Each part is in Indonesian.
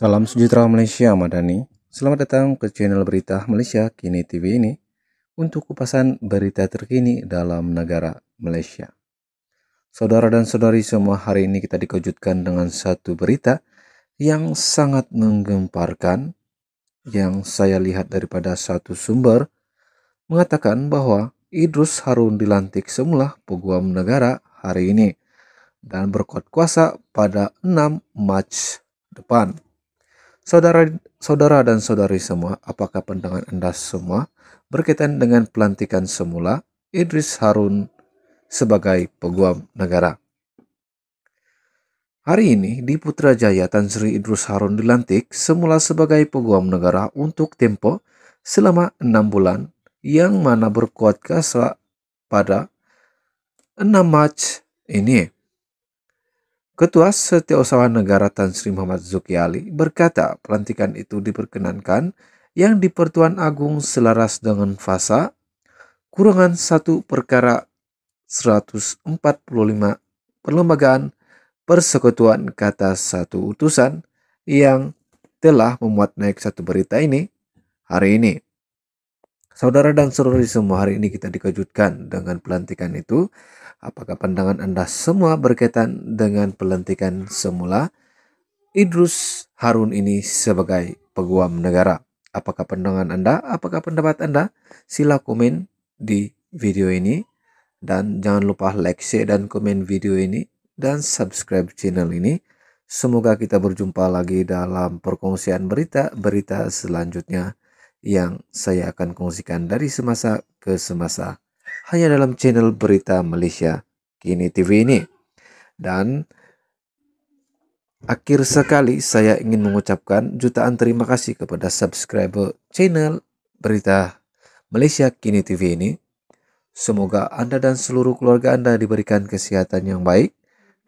Salam sejahtera Malaysia Madani. Selamat datang ke channel berita Malaysia Kini TV ini untuk kupasan berita terkini dalam negara Malaysia. Saudara dan saudari semua hari ini kita dikejutkan dengan satu berita yang sangat menggemparkan yang saya lihat daripada satu sumber mengatakan bahwa Idrus Harun dilantik semula peguam negara hari ini dan berkuat kuasa pada 6 Mac depan. Saudara, saudara dan saudari semua, apakah pandangan Anda semua berkaitan dengan pelantikan semula Idris Harun sebagai peguam negara? Hari ini di Putrajaya Tan Sri Idris Harun dilantik semula sebagai peguam negara untuk Tempo selama enam bulan yang mana berkuat kasa pada 6 Mac ini. Ketua Setiausaha Negara Tan Sri Muhammad Zuki Ali berkata pelantikan itu diperkenankan yang di Pertuan Agung selaras dengan fasa kurangan satu perkara 145 perlembagaan persekutuan kata satu utusan yang telah memuat naik satu berita ini hari ini. Saudara dan saudari semua hari ini kita dikejutkan dengan pelantikan itu. Apakah pandangan Anda semua berkaitan dengan pelantikan semula Idrus Harun ini sebagai peguam negara? Apakah pandangan Anda? Apakah pendapat Anda? Sila komen di video ini. Dan jangan lupa like, share, dan komen video ini. Dan subscribe channel ini. Semoga kita berjumpa lagi dalam perkongsian berita-berita selanjutnya yang saya akan kongsikan dari semasa ke semasa hanya dalam channel berita Malaysia Kini TV ini. Dan akhir sekali saya ingin mengucapkan jutaan terima kasih kepada subscriber channel berita Malaysia Kini TV ini. Semoga Anda dan seluruh keluarga Anda diberikan kesehatan yang baik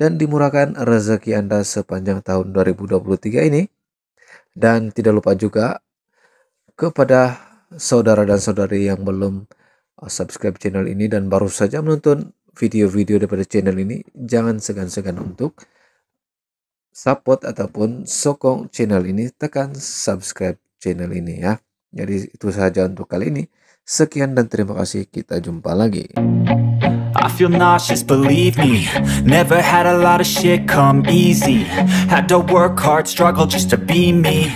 dan dimurahkan rezeki Anda sepanjang tahun 2023 ini. Dan tidak lupa juga kepada saudara dan saudari yang belum uh, subscribe channel ini dan baru saja menonton video-video daripada channel ini, jangan segan-segan untuk support ataupun sokong channel ini, tekan subscribe channel ini ya. Jadi itu saja untuk kali ini. Sekian dan terima kasih, kita jumpa lagi. I feel nauseous, believe me Never had a lot of shit come easy Had to work hard, struggle just to be me